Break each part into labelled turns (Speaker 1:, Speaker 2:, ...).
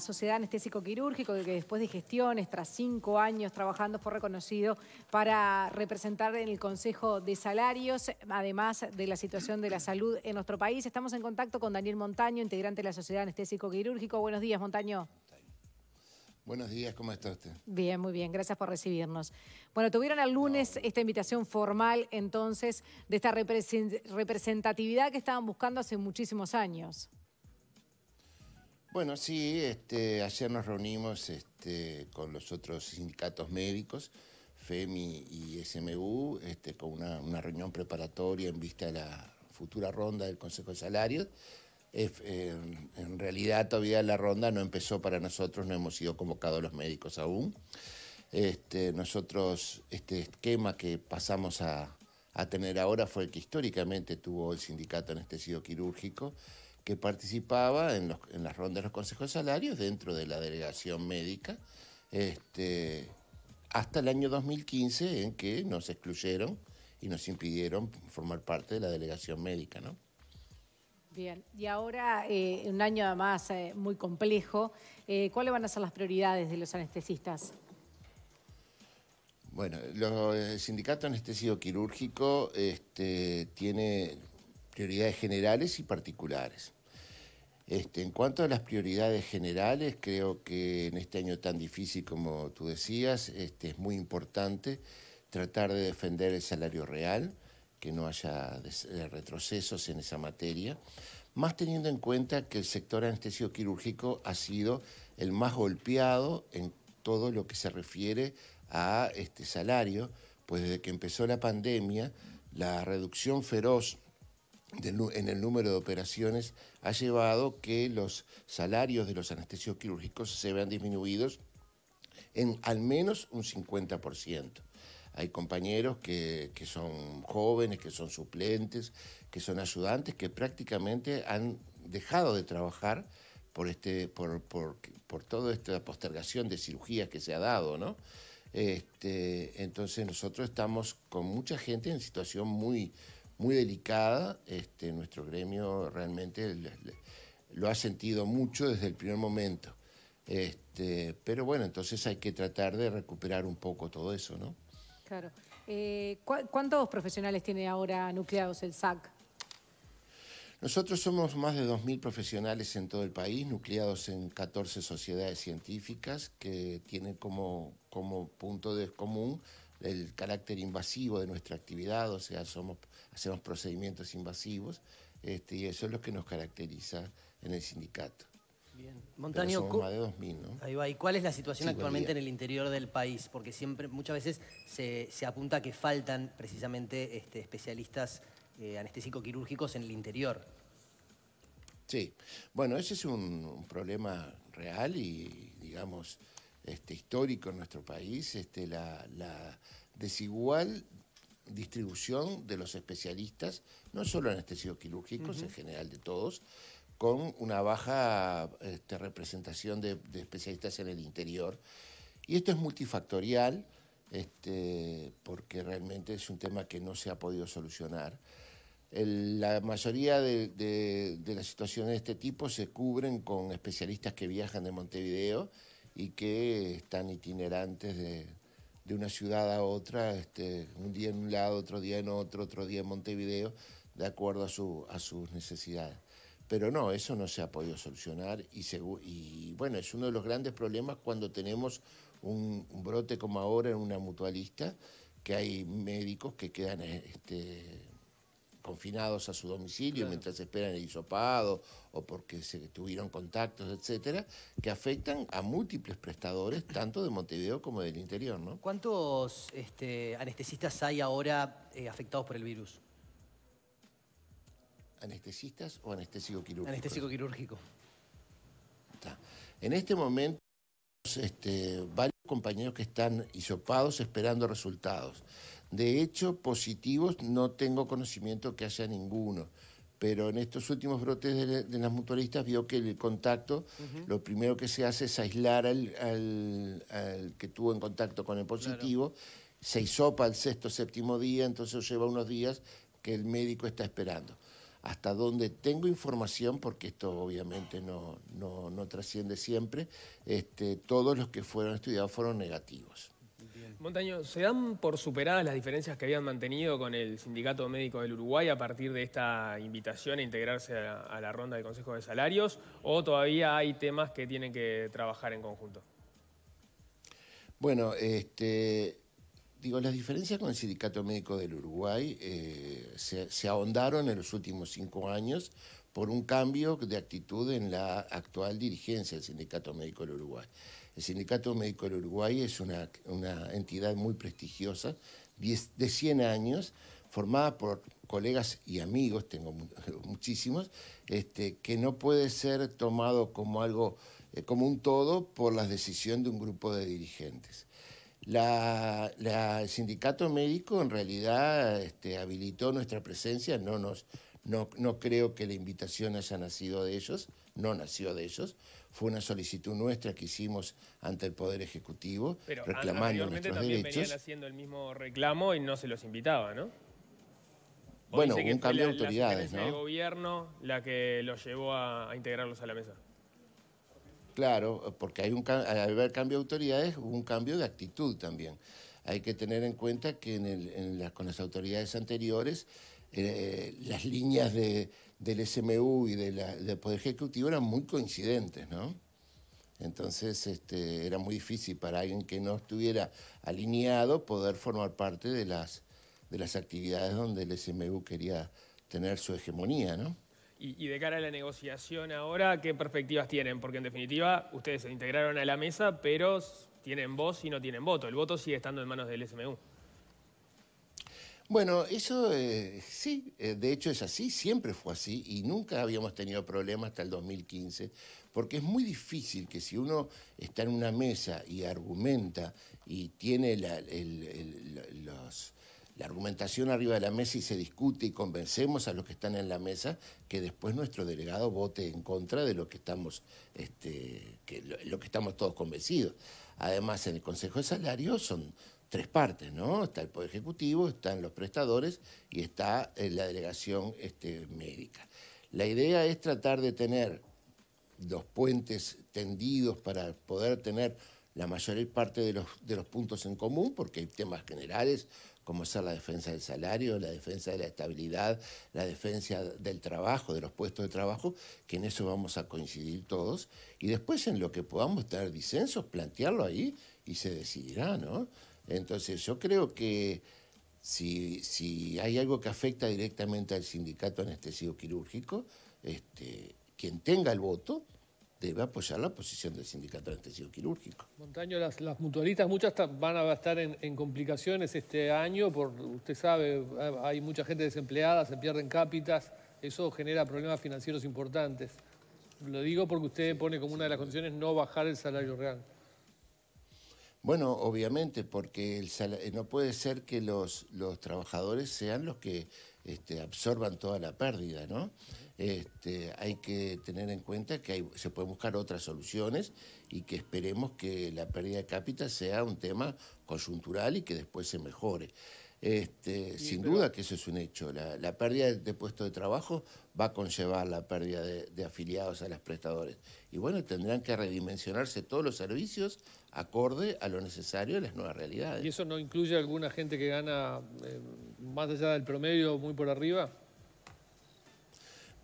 Speaker 1: Sociedad Anestésico-Quirúrgico, que después de gestiones, tras cinco años trabajando, fue reconocido para representar en el Consejo de Salarios, además de la situación de la salud en nuestro país. Estamos en contacto con Daniel Montaño, integrante de la Sociedad Anestésico-Quirúrgico. Buenos días,
Speaker 2: Montaño. Buenos días, ¿cómo está usted?
Speaker 1: Bien, muy bien, gracias por recibirnos. Bueno, tuvieron el lunes esta invitación formal entonces de esta representatividad que estaban buscando hace muchísimos años.
Speaker 2: Bueno, sí, este, ayer nos reunimos este, con los otros sindicatos médicos, FEMI y SMU, este, con una, reunión preparatoria en vista de la futura ronda del Consejo de Salarios. En, realidad todavía la ronda no empezó para nosotros, no hemos sido convocados los médicos aún. nosotros, este esquema que pasamos a, tener ahora fue el que históricamente tuvo el sindicato sido quirúrgico, que participaba en, las rondas de los consejos de salarios dentro de la delegación médica, este, hasta el año 2015 en que nos excluyeron y nos impidieron formar parte de la delegación médica, ¿no?
Speaker 1: Bien, y ahora eh, un año además eh, muy complejo. Eh, ¿Cuáles van a ser las prioridades de los anestesistas?
Speaker 2: Bueno, los, el sindicato anestesio quirúrgico este, tiene prioridades generales y particulares. Este, en cuanto a las prioridades generales, creo que en este año tan difícil como tú decías, este, es muy importante tratar de defender el salario real, que no haya eh, retrocesos en esa materia, más teniendo en cuenta que el sector anestesio quirúrgico ha sido el más golpeado en todo lo que se refiere a este salario, pues desde que empezó la pandemia, la reducción feroz en el número de operaciones ha llevado que los salarios de los anestesios quirúrgicos se vean disminuidos en al menos un 50%. Hay compañeros que, son jóvenes, que son suplentes, que son ayudantes, que prácticamente han dejado de trabajar por, este, por, por, por toda esta postergación de cirugías que se ha dado, ¿no? Este, entonces nosotros estamos con mucha gente en situación muy, muy delicada. Este, nuestro gremio realmente lo ha sentido mucho desde el primer momento. Este, pero bueno, entonces hay que tratar de recuperar un poco todo eso, ¿no?
Speaker 1: Claro. Eh, ¿Cuántos profesionales tiene ahora nucleados el SAC?
Speaker 2: Nosotros somos más de 2.000 profesionales en todo el país, nucleados en 14 sociedades científicas que tienen como, como punto de común el carácter invasivo de nuestra actividad, o sea, somos, hacemos procedimientos invasivos, este, y eso es lo que nos caracteriza en el sindicato.
Speaker 1: Bien. Montaño, Ahí ¿Y cuál es la situación actualmente en el interior del país? Porque siempre, muchas veces se, apunta que faltan precisamente este, especialistas eh, anestésico-quirúrgicos
Speaker 2: en el interior. Sí, bueno, ese es un problema real y, digamos, este, histórico en nuestro país, este, la, desigual distribución de los especialistas, no solo anestesios quirúrgicos, en general de todos, con una baja este, representación de, especialistas en el interior. Y esto es multifactorial, porque realmente es un tema que no se ha podido solucionar. la mayoría de, de las situaciones de este tipo se cubren con especialistas que viajan de Montevideo y que están itinerantes de, una ciudad a otra, este, un día en un lado, otro día en otro, otro día en Montevideo, de acuerdo a, su, a sus necesidades. Pero no, eso no se ha podido solucionar y, y bueno, es uno de los grandes problemas cuando tenemos un, brote como ahora en una mutualista, que hay médicos que quedan este, confinados a su domicilio mientras esperan el hisopado o porque se tuvieron contactos, etcétera, que afectan a múltiples prestadores, tanto de Montevideo como del interior, ¿no? ¿Cuántos
Speaker 1: este, anestesistas hay ahora eh, afectados por el virus?
Speaker 2: ¿Anestesistas o anestésico quirúrgico? Anestésico quirúrgico. En este momento, este, varios compañeros que están hisopados esperando resultados. De hecho, positivos no tengo conocimiento que haya ninguno, pero en estos últimos brotes de, las motoristas vio que el contacto, lo primero que se hace es aislar al, que tuvo en contacto con el positivo, se hisopa el sexto, séptimo día, entonces lleva unos días que el médico está esperando. Hasta donde tengo información, porque esto obviamente no, no, no trasciende siempre, este, todos los que fueron estudiados fueron negativos. Montaño, ¿se dan por superadas las diferencias que habían mantenido con el Sindicato Médico del Uruguay a partir de esta invitación a integrarse a, la ronda del Consejo de Salarios o todavía hay temas que tienen que trabajar en conjunto? Bueno, este, digo, las diferencias con el Sindicato Médico del Uruguay eh, se, ahondaron en los últimos cinco años por un cambio de actitud en la actual dirigencia del Sindicato Médico del Uruguay. El Sindicato Médico del Uruguay es una, una entidad muy prestigiosa, de 100 años, formada por colegas y amigos, tengo muchísimos, este, que no puede ser tomado como algo, eh, como un todo por la decisión de un grupo de dirigentes. La, el sindicato médico en realidad este, habilitó nuestra presencia, no, nos, no, no creo que la invitación haya nacido de ellos, no nació de ellos, fue una solicitud nuestra que hicimos ante el Poder Ejecutivo, Pero reclamando nuestros también venían haciendo el mismo reclamo y no se los invitaba, ¿no? Bueno, bueno, un cambio de autoridades, la ¿no? el gobierno la que los llevó a, integrarlos a la mesa. Claro, porque hay un, al haber cambio de autoridades hubo un cambio de actitud también. Hay que tener en cuenta que en con las autoridades anteriores eh, las líneas de, del SMU y del Poder Ejecutivo eran muy coincidentes, ¿no? Entonces este, era muy difícil para alguien que no estuviera alineado poder formar parte de las, de las actividades donde el SMU quería tener su hegemonía, ¿no? y, de cara a la negociación ahora, ¿qué perspectivas tienen? Porque en definitiva ustedes se integraron a la mesa, pero tienen voz y no tienen voto. El voto sigue estando en manos del SMU. Bueno, eso eh, sí, eh, de hecho es así, siempre fue así y nunca habíamos tenido problemas hasta el 2015, porque es muy difícil que si uno está en una mesa y argumenta y tiene la, argumentación arriba de la mesa y se discute y convencemos a los que están en la mesa, que después nuestro delegado vote en contra de lo que estamos, este, que lo que estamos todos convencidos. Además, en el Consejo de Salarios son tres partes, ¿no? Está el Poder Ejecutivo, están los prestadores y está eh, la delegación este, médica. La idea es tratar de tener los puentes tendidos para poder tener la mayor parte de los, de los puntos en común, porque hay temas generales como ser la defensa del salario, la defensa de la estabilidad, la defensa del trabajo, de los puestos de trabajo, que en eso vamos a coincidir todos. Y después en lo que podamos tener disensos, plantearlo ahí y se decidirá, ¿no? Entonces yo creo que si, hay algo que afecta directamente al sindicato anestesio quirúrgico, este, quien tenga el voto debe apoyar la posición del sindicato anestesio quirúrgico. Montaño, las, mutualistas muchas van a estar en, complicaciones este año, por, usted sabe, hay mucha gente desempleada, se pierden cápitas, eso genera problemas financieros importantes. Lo digo porque usted pone como una de las condiciones no bajar el salario real. Bueno, obviamente, porque eh, no puede ser que los, trabajadores sean los que este, absorban toda la pérdida, ¿no? Este, hay que tener en cuenta que se pueden buscar otras soluciones y que esperemos que la pérdida de cápita sea un tema coyuntural y que después se mejore. Este, sin duda que eso es un hecho. La, pérdida de puesto de trabajo va a conllevar la pérdida de, afiliados a los prestadores. Y bueno, tendrán que redimensionarse todos los servicios acorde a lo necesario de las nuevas realidades. ¿Y eso no incluye alguna gente que gana eh, más allá del promedio, muy por arriba?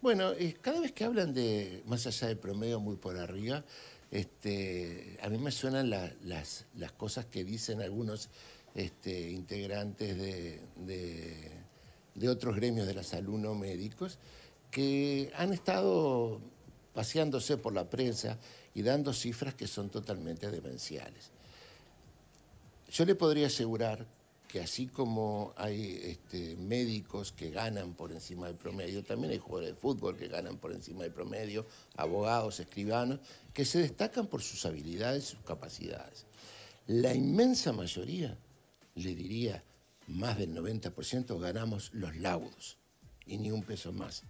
Speaker 2: Bueno, eh, cada vez que hablan de más allá del promedio, muy por arriba, este, a mí me suenan las, las cosas que dicen algunos este, integrantes de, otros gremios de la salud no médicos, que han estado paseándose por la prensa y dando cifras que son totalmente demenciales. Yo le podría asegurar que así como hay este, médicos que ganan por encima del promedio, también hay jugadores de fútbol que ganan por encima del promedio, abogados, escribanos, que se destacan por sus habilidades, sus capacidades. La inmensa mayoría le diría, más del 90% ganamos los laudos y ni un peso más.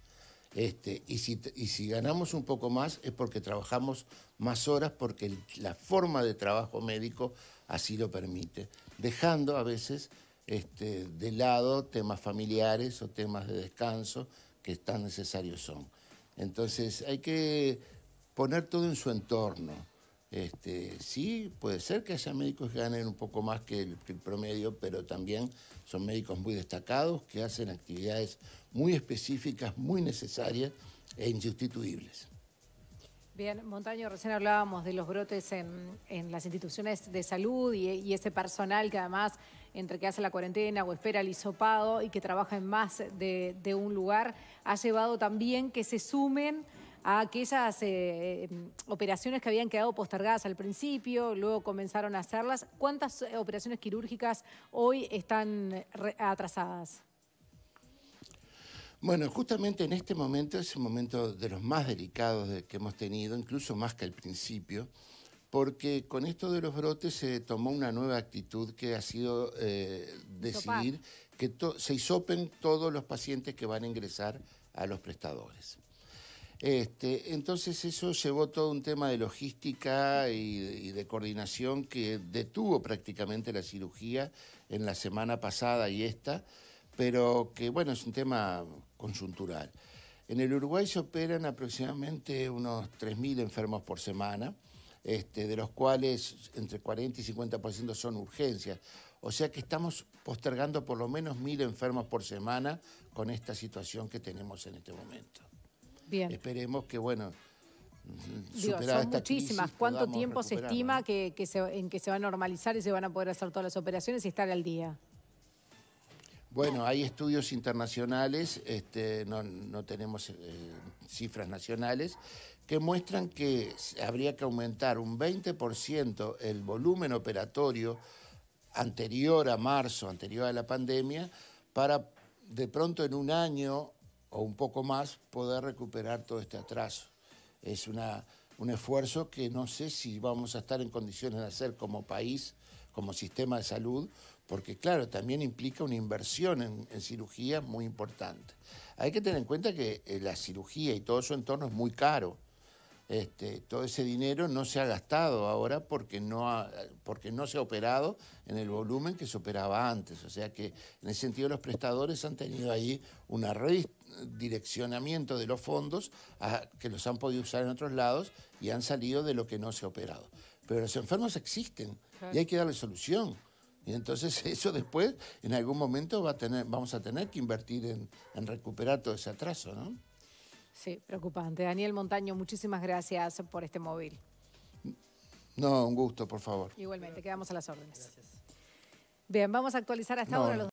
Speaker 2: Este, y, si, ganamos un poco más es porque trabajamos más horas, porque la forma de trabajo médico así lo permite, dejando a veces este, de lado temas familiares o temas de descanso que tan necesarios son. Entonces hay que poner todo en su entorno. Este, sí, puede ser que haya médicos que ganen un poco más que el, promedio, pero también son médicos muy destacados que hacen actividades muy específicas, muy necesarias e insustituibles.
Speaker 1: Bien, Montaño, recién hablábamos de los brotes en, las instituciones de salud y, ese personal que además, entre que hace la cuarentena o espera el hisopado y que trabaja en más de un lugar, ha llevado también que se sumen a aquellas eh, em, operaciones que habían quedado postergadas al principio, luego comenzaron a hacerlas. ¿Cuántas eh, operaciones quirúrgicas hoy están atrasadas?
Speaker 2: Bueno, justamente en este momento es un momento de los más delicados que hemos tenido, incluso más que al principio, porque con esto de los brotes se tomó una nueva actitud que ha sido eh, decidir que se hisopen todos los pacientes que van a ingresar a los prestadores. Este, entonces eso llevó todo un tema de logística y, de coordinación que detuvo prácticamente la cirugía en la semana pasada y esta, pero que bueno, es un tema conjuntural. En el Uruguay se operan aproximadamente unos 3.000 enfermos por semana, este, de los cuales entre 40 y 50% son urgencias. O sea que estamos postergando por lo menos 1.000 enfermos por semana con esta situación que tenemos en este momento. Esperemos que, bueno, Digo, son muchísimas. ¿Cuánto tiempo se estima
Speaker 1: que, se, en que se va a normalizar y se van a poder hacer todas las operaciones y estar al día?
Speaker 2: Bueno, hay estudios internacionales, este, no, tenemos eh, cifras nacionales, que muestran que habría que aumentar un 20% el volumen operatorio anterior a marzo, anterior a la pandemia, para de pronto en un año o un poco más poder recuperar todo este atraso. Es un esfuerzo que no sé si vamos a estar en condiciones de hacer como país, como sistema de salud, porque claro, también implica una inversión en, en cirugía muy importante. Hay que tener en cuenta que eh, la cirugía y todo su entorno es muy caro. Este, todo ese dinero no se ha gastado ahora porque no, porque no se ha operado en el volumen que se operaba antes. O sea que en ese sentido los prestadores han tenido ahí un redireccionamiento de los fondos que los han podido usar en otros lados y han salido de lo que no se ha operado. Pero los enfermos existen y hay que darle solución. Y entonces eso después, en algún momento, va a tener, vamos a tener que invertir en, en recuperar todo ese atraso, ¿no?
Speaker 1: Sí, preocupante. Daniel Montaño, muchísimas gracias por este móvil.
Speaker 2: No, un gusto, por favor.
Speaker 1: Igualmente, quedamos a las órdenes. Bien, vamos a actualizar hasta ahora los